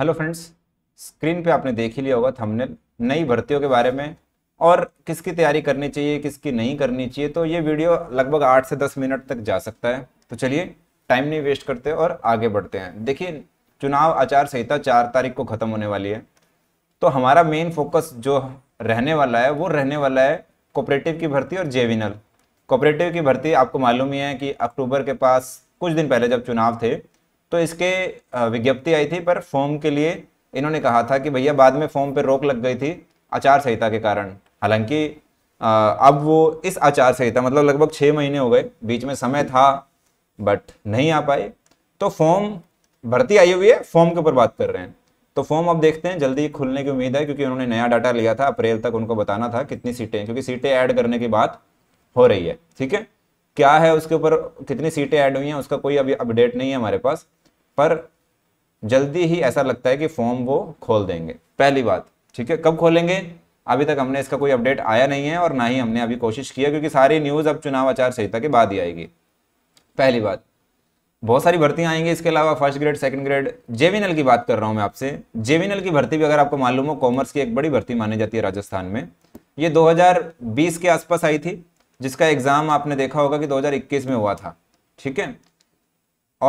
hello friends screen पे आपने देख ही लिया होगा थंबनेल नई भर्तियों के बारे में और किसकी तैयारी करनी चाहिए किसकी नहीं करनी चाहिए तो ये वीडियो लगभग आठ से दस मिनट तक जा सकता है तो चलिए टाइम नहीं वेस्ट करते और आगे बढ़ते हैं देखिए चुनाव आचार संहिता चार तारीख को ख़त्म होने वाली है तो हमारा मेन फोकस जो रहने वाला है वो रहने वाला है कोपरेटिव की भर्ती और जेविनल कोपरेटिव की भर्ती आपको मालूम ही है कि अक्टूबर के पास कुछ दिन पहले जब चुनाव थे तो इसके विज्ञप्ति आई थी पर फॉर्म के लिए इन्होंने कहा था कि भैया बाद में फॉर्म पर रोक लग गई थी आचार संहिता के कारण हालांकि अब वो इस आचार संहिता मतलब लगभग छः महीने हो गए बीच में समय था बट नहीं आ पाए तो फॉर्म भर्ती आई हुई है फॉर्म के ऊपर बात कर रहे हैं तो फॉर्म अब देखते हैं जल्दी खुलने की उम्मीद है क्योंकि उन्होंने नया डाटा लिया था अप्रैल तक उनको बताना था कितनी सीटें क्योंकि सीटें ऐड करने की बात हो रही है ठीक है क्या है उसके ऊपर कितनी सीटें ऐड हुई हैं उसका कोई अभी अपडेट नहीं है हमारे पास पर जल्दी ही ऐसा लगता है कि फॉर्म वो खोल देंगे पहली बात ठीक है कब खोलेंगे अभी तक हमने इसका कोई अपडेट आया नहीं है और ना ही हमने अभी कोशिश किया क्योंकि सारी न्यूज़ अब चुनाव आचार संहिता के बाद ही आएगी पहली बात बहुत सारी भर्तियां आएंगी इसके अलावा फर्स्ट ग्रेड सेकंड ग्रेड जेविनल की बात कर रहा हूं मैं आपसे जेविनल की भर्ती भी अगर आपको मालूम हो कॉमर्स की एक बड़ी भर्ती मानी जाती है राजस्थान में ये 2020 के आसपास आई थी जिसका एग्जाम आपने देखा होगा कि 2021 में हुआ था ठीक है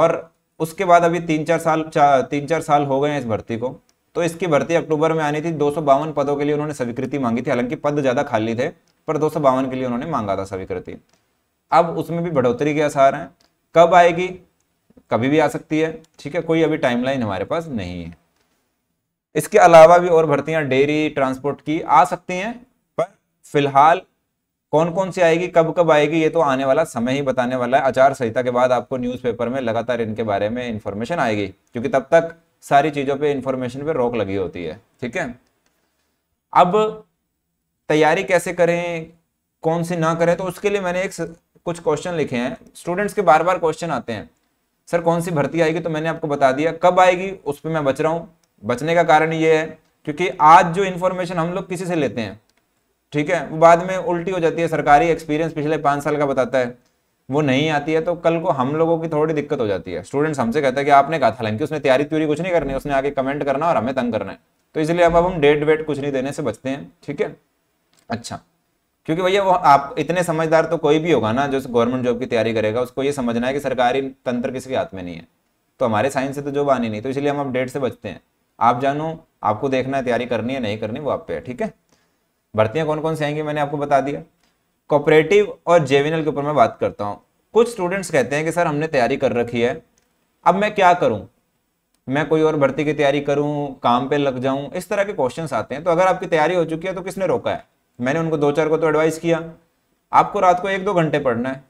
और उसके बाद अभी तीन चार साल चा, तीन चार साल हो गए हैं इस भर्ती को तो इसकी भर्ती अक्टूबर में आनी थी दो पदों के लिए उन्होंने स्वीकृति मांगी थी हालांकि पद ज़्यादा खाली थे पर दो के लिए उन्होंने मांगा था स्वीकृति अब उसमें भी बढ़ोतरी के आसार हैं कब आएगी कभी भी आ सकती है ठीक है कोई अभी टाइमलाइन हमारे पास नहीं है इसके अलावा भी और भर्तियां डेयरी ट्रांसपोर्ट की आ सकती हैं पर फिलहाल कौन कौन सी आएगी कब कब आएगी ये तो आने वाला समय ही बताने वाला है आचार संहिता के बाद आपको न्यूज़पेपर में लगातार इनके बारे में इंफॉर्मेशन आएगी क्योंकि तब तक सारी चीज़ों पे इंफॉर्मेशन पे रोक लगी होती है ठीक है अब तैयारी कैसे करें कौन सी ना करें तो उसके लिए मैंने एक कुछ क्वेश्चन लिखे हैं स्टूडेंट्स के बार बार क्वेश्चन आते हैं सर कौन सी भर्ती आएगी तो मैंने आपको बता दिया कब आएगी उस पर मैं बच रहा हूँ बचने का कारण ये है क्योंकि आज जो इन्फॉर्मेशन हम लोग किसी से लेते हैं ठीक है वो बाद में उल्टी हो जाती है सरकारी एक्सपीरियंस पिछले पाँच साल का बताता है वो नहीं आती है तो कल को हम लोगों की थोड़ी दिक्कत हो जाती है स्टूडेंट्स हमसे कहते हैं कि आपने कहा था उसने तैयारी त्यूरी कुछ नहीं करनी उसने आगे कमेंट करना और हमें तंग करना है तो इसलिए अब हम डेट वेट कुछ नहीं देने से बचते हैं ठीक है अच्छा क्योंकि भैया वो आप इतने समझदार तो कोई भी होगा ना जो गवर्नमेंट जॉब की तैयारी करेगा उसको ये समझना है कि सरकारी तंत्र किसी के हाथ में नहीं है तो हमारे साइंस से तो जॉब आनी नहीं तो इसलिए हम डेट से बचते हैं आप जानो आपको देखना है तैयारी करनी है नहीं करनी वो आप पे है ठीक है भर्तियाँ कौन कौन सी आएंगी मैंने आपको बता दिया कोऑपरेटिव और जेविनल के ऊपर मैं बात करता हूँ कुछ स्टूडेंट्स कहते हैं कि सर हमने तैयारी कर रखी है अब मैं क्या करूँ मैं कोई और भर्ती की तैयारी करूं काम पे लग जाऊं इस तरह के क्वेश्चंस आते हैं तो अगर आपकी तैयारी हो चुकी है तो किसने रोका है मैंने उनको दो चार को तो एडवाइस किया आपको रात को एक दो घंटे पढ़ना है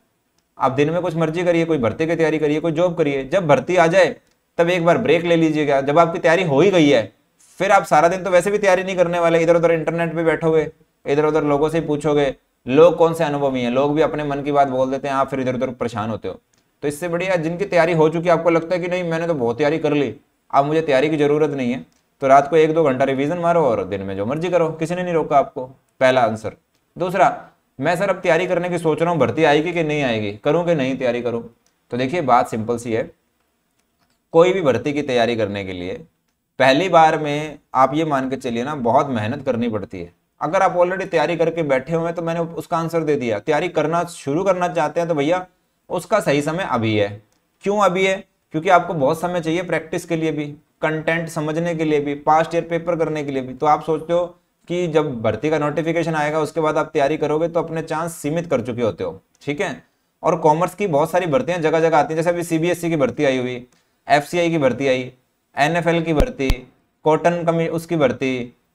आप दिन में कुछ मर्जी करिए कोई भर्ती की तैयारी करिए कोई जॉब करिए जब भर्ती आ जाए तब एक बार ब्रेक ले लीजिएगा जब आपकी तैयारी हो ही गई है फिर आप सारा दिन तो वैसे भी तैयारी नहीं करने वाले इधर उधर इंटरनेट पे बैठोगे इधर उधर लोगों से पूछोगे लोग कौन से अनुभवी हैं लोग भी अपने मन की बात बोल देते हैं आप फिर इधर उधर परेशान होते हो तो इससे बढ़िया जिनकी तैयारी हो चुकी है आपको लगता है कि नहीं मैंने तो बहुत तैयारी कर ली अब मुझे तैयारी की जरूरत नहीं है तो रात को एक दो घंटा रिवीजन मारो और दिन में जो मर्जी करो किसी ने नहीं रोका आपको पहला आंसर दूसरा मैं सर अब तैयारी करने की सोच रहा हूँ भर्ती आएगी कि नहीं आएगी करूँ कि नहीं तैयारी करूँ तो देखिए बात सिंपल सी है कोई भी भर्ती की तैयारी करने के लिए पहली बार में आप ये मान के चलिए ना बहुत मेहनत करनी पड़ती है अगर आप ऑलरेडी तैयारी करके बैठे हुए हैं तो मैंने उसका आंसर दे दिया तैयारी करना शुरू करना चाहते हैं तो भैया उसका सही समय अभी है क्यों अभी है क्योंकि आपको बहुत समय चाहिए प्रैक्टिस के लिए भी कंटेंट समझने के लिए भी पास्ट ईयर पेपर करने के लिए भी तो आप सोचते हो कि जब भर्ती का नोटिफिकेशन आएगा उसके बाद आप तैयारी करोगे तो अपने चांस सीमित कर चुके होते हो ठीक है और कॉमर्स की बहुत सारी भर्तियां जगह जगह आती हैं जैसे अभी सीबीएसई e की भर्ती आई हुई एफ की भर्ती आई एनएफएल की भर्ती कॉटन कमी उसकी भर्ती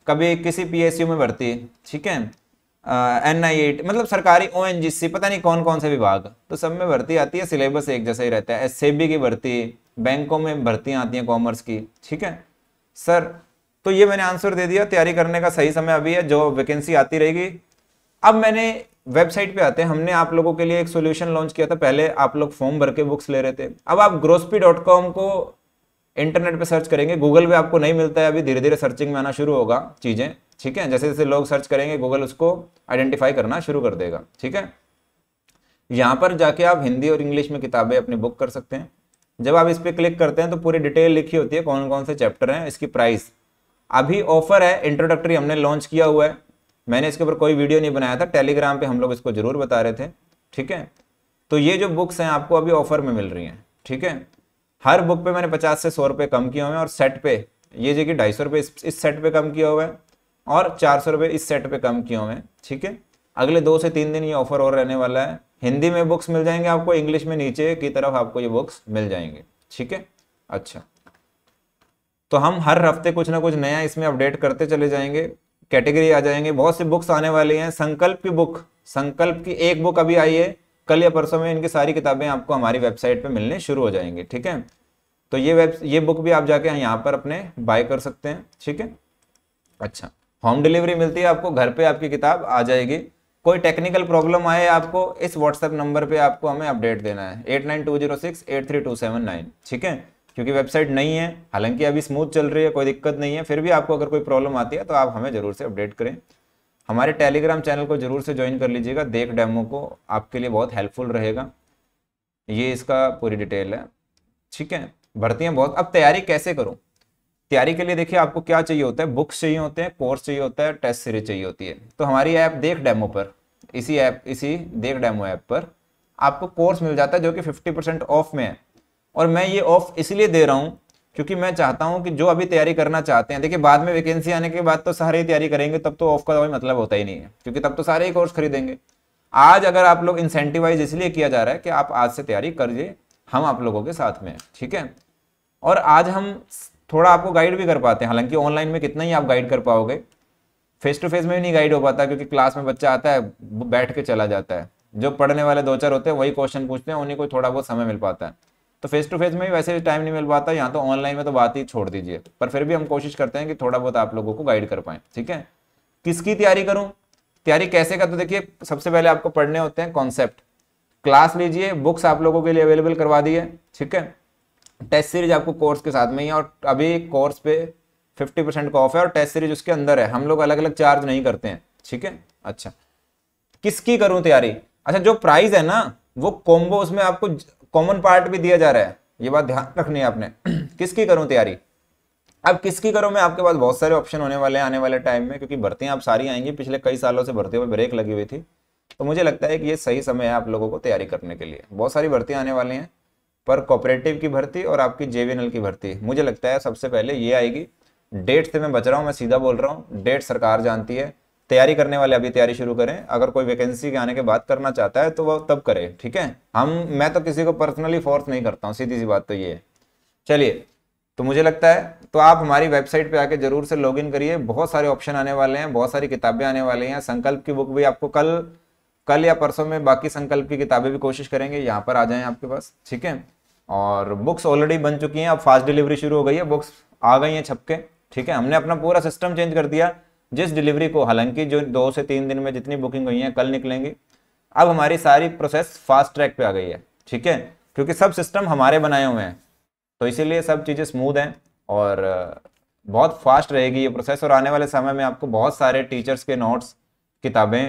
कभी किसी पीएसयू में भर्ती ठीक है एन आई एट मतलब सरकारी ओ एन जी सी पता नहीं कौन कौन से विभाग तो सब में भर्ती आती है सिलेबस एक जैसा ही रहता है एस की भर्ती बैंकों में भर्तियाँ आती हैं कॉमर्स की ठीक है सर तो ये मैंने आंसर दे दिया तैयारी करने का सही समय अभी है जो वैकेंसी आती रहेगी अब मैंने वेबसाइट पे आते हैं हमने आप लोगों के लिए एक सॉल्यूशन लॉन्च किया था पहले आप लोग फॉर्म भर के बुक्स ले रहे थे अब आप ग्रोसपी डॉट कॉम को इंटरनेट पे सर्च करेंगे गूगल पे आपको नहीं मिलता है अभी धीरे धीरे सर्चिंग में आना शुरू होगा चीज़ें ठीक है जैसे जैसे लोग सर्च करेंगे गूगल उसको आइडेंटिफाई करना शुरू कर देगा ठीक है यहाँ पर जाके आप हिंदी और इंग्लिश में किताबें अपनी बुक कर सकते हैं जब आप इस पर क्लिक करते हैं तो पूरी डिटेल लिखी होती है कौन कौन से चैप्टर हैं इसकी प्राइस अभी ऑफर है इंट्रोडक्टरी हमने लॉन्च किया हुआ है मैंने इसके ऊपर कोई वीडियो नहीं बनाया था टेलीग्राम पे हम लोग इसको जरूर बता रहे थे ठीक है तो ये जो बुक्स हैं आपको अभी ऑफर में मिल रही हैं ठीक है हर बुक पे मैंने पचास से सौ रुपये कम किए हुए हैं और सेट पे ये जो कि ढाई सौ रुपये इस सेट पे कम किया हुआ है और चार सौ रुपये इस सेट पे कम किए हुए हैं ठीक है अगले दो से तीन दिन ये ऑफर और रहने वाला है हिंदी में बुक्स मिल जाएंगे आपको इंग्लिश में नीचे की तरफ आपको ये बुक्स मिल जाएंगे ठीक है अच्छा तो हम हर हफ्ते कुछ ना कुछ नया इसमें अपडेट करते चले जाएंगे कैटेगरी आ जाएंगे बहुत सी बुक्स आने वाली हैं संकल्प की बुक संकल्प की एक बुक अभी आई है कल या परसों में इनकी सारी किताबें आपको हमारी वेबसाइट पे मिलने शुरू हो जाएंगी ठीक है तो ये वेब ये बुक भी आप जाके यहाँ पर अपने बाय कर सकते हैं ठीक है अच्छा होम डिलीवरी मिलती है आपको घर पे आपकी किताब आ जाएगी कोई टेक्निकल प्रॉब्लम आए आपको इस व्हाट्सएप नंबर पे आपको हमें अपडेट देना है eight nine two zero six eight three two seven nine ठीक है क्योंकि वेबसाइट नहीं है हालांकि अभी स्मूथ चल रही है कोई दिक्कत नहीं है फिर भी आपको अगर कोई प्रॉब्लम आती है तो आप हमें जरूर से अपडेट करें हमारे टेलीग्राम चैनल को जरूर से ज्वाइन कर लीजिएगा देख डेमो को आपके लिए बहुत हेल्पफुल रहेगा ये इसका पूरी डिटेल है ठीक है भर्तियाँ बहुत अब तैयारी कैसे करूँ तैयारी के लिए देखिए आपको क्या चाहिए होता है बुक्स चाहिए होते हैं कोर्स चाहिए होता है टेस्ट सीरीज चाहिए होती है तो हमारी ऐप देख डेमो पर इसी ऐप इसी देख डेमो ऐप पर आपको कोर्स मिल जाता है जो कि 50% ऑफ में है और मैं ये ऑफ इसलिए दे रहा हूँ क्योंकि मैं चाहता हूं कि जो अभी तैयारी करना चाहते हैं देखिए बाद में वैकेंसी आने के बाद तो सारे ही तैयारी करेंगे तब तो ऑफ का कोई मतलब होता ही नहीं है क्योंकि तब तो सारे ही कोर्स खरीदेंगे आज अगर आप लोग इंसेंटिवाइज इसलिए किया जा रहा है कि आप आज से तैयारी करिए हम आप लोगों के साथ में ठीक है और आज हम थोड़ा आपको गाइड भी कर पाते हैं हालांकि ऑनलाइन में कितना ही आप गाइड कर पाओगे फेस टू फेस में भी नहीं गाइड हो पाता क्योंकि क्लास में बच्चा आता है बैठ के चला जाता है जो पढ़ने वाले दो चार होते हैं वही क्वेश्चन पूछते हैं उन्हीं को थोड़ा बहुत समय मिल पाता है तो फेस टू फेस में भी वैसे टाइम नहीं मिल पाता यहाँ तो ऑनलाइन में तो बात ही छोड़ दीजिए पर फिर भी हम कोशिश करते हैं कि थोड़ा बहुत आप लोगों को गाइड कर पाए ठीक है किसकी तैयारी करूँ तैयारी कैसे कर तो देखिए सबसे पहले आपको पढ़ने होते हैं कॉन्सेप्ट क्लास लीजिए बुक्स आप लोगों के लिए अवेलेबल करवा दी है ठीक है टेस्ट सीरीज आपको कोर्स के साथ में ही है और अभी कोर्स पे 50 परसेंट का ऑफ है और टेस्ट सीरीज उसके अंदर है हम लोग अलग अलग चार्ज नहीं करते हैं ठीक है अच्छा किसकी करूं तैयारी अच्छा जो प्राइस है ना वो कॉम्बो उसमें आपको कॉमन पार्ट भी दिया जा रहा है ये बात ध्यान रखनी है आपने किसकी करूं तैयारी अब किसकी करो मैं आपके पास बहुत सारे ऑप्शन होने वाले हैं आने वाले टाइम में क्योंकि भर्तियां आप सारी आएंगी पिछले कई सालों से भर्तियों में ब्रेक लगी हुई थी तो मुझे लगता है कि ये सही समय है आप लोगों को तैयारी करने के लिए बहुत सारी भर्तियां आने वाली हैं पर कॉपरेटिव की भर्ती और आपकी जेवीएनएल की भर्ती मुझे लगता है सबसे पहले ये आएगी डेट से मैं बच रहा हूँ मैं सीधा बोल रहा हूँ डेट सरकार जानती है तैयारी करने वाले अभी तैयारी शुरू करें अगर कोई वैकेंसी के आने के बाद करना चाहता है तो वह तब करे ठीक है हम मैं तो किसी को पर्सनली फोर्स नहीं करता हूँ सीधी सी बात तो ये है चलिए तो मुझे लगता है तो आप हमारी वेबसाइट पे आके जरूर से लॉगिन करिए बहुत सारे ऑप्शन आने वाले हैं बहुत सारी किताबें आने वाली हैं संकल्प की बुक भी आपको कल कल या परसों में बाकी संकल्प की किताबें भी कोशिश करेंगे यहाँ पर आ जाएं आपके पास ठीक है और बुक्स ऑलरेडी बन चुकी हैं अब फास्ट डिलीवरी शुरू हो गई है बुक्स आ गई हैं छपके ठीक है हमने अपना पूरा सिस्टम चेंज कर दिया जिस डिलीवरी को हालांकि जो दो से तीन दिन में जितनी बुकिंग हुई है कल निकलेंगी अब हमारी सारी प्रोसेस फास्ट ट्रैक पे आ गई है ठीक है क्योंकि सब सिस्टम हमारे बनाए हुए हैं तो इसीलिए सब चीज़ें स्मूद हैं और बहुत फास्ट रहेगी ये प्रोसेस और आने वाले समय में आपको बहुत सारे टीचर्स के नोट्स किताबें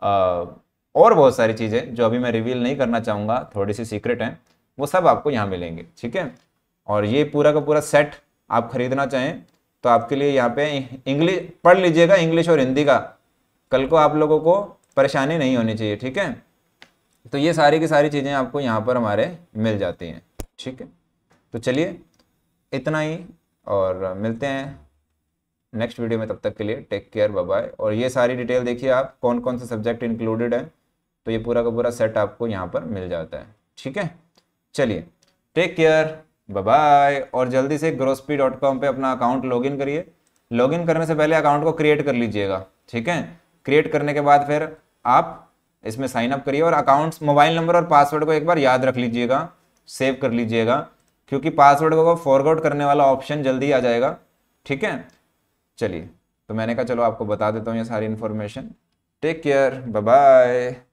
और बहुत सारी चीज़ें जो अभी मैं रिवील नहीं करना चाहूँगा थोड़ी सी सीक्रेट हैं वो सब आपको यहाँ मिलेंगे ठीक है और ये पूरा का पूरा सेट आप खरीदना चाहें तो आपके लिए यहाँ पे इंग्लिश पढ़ लीजिएगा इंग्लिश और हिंदी का कल को आप लोगों को परेशानी नहीं होनी चाहिए ठीक है तो ये सारी की सारी चीज़ें आपको यहाँ पर हमारे मिल जाती हैं ठीक है तो चलिए इतना ही और मिलते हैं नेक्स्ट वीडियो में तब तक के लिए टेक केयर बाय और ये सारी डिटेल देखिए आप कौन कौन से सब्जेक्ट इंक्लूडेड हैं तो ये पूरा का पूरा सेट आपको यहाँ पर मिल जाता है ठीक है चलिए टेक केयर बाय और जल्दी से ग्रोसपी डॉट कॉम पर अपना अकाउंट लॉगिन करिए लॉगिन करने से पहले अकाउंट को क्रिएट कर लीजिएगा ठीक है क्रिएट करने के बाद फिर आप इसमें साइन अप करिए और अकाउंट्स मोबाइल नंबर और पासवर्ड को एक बार याद रख लीजिएगा सेव कर लीजिएगा क्योंकि पासवर्ड को फॉरवर्ड करने वाला ऑप्शन जल्दी आ जाएगा ठीक है चलिए तो मैंने कहा चलो आपको बता देता हूँ ये सारी इन्फॉर्मेशन टेक केयर बाय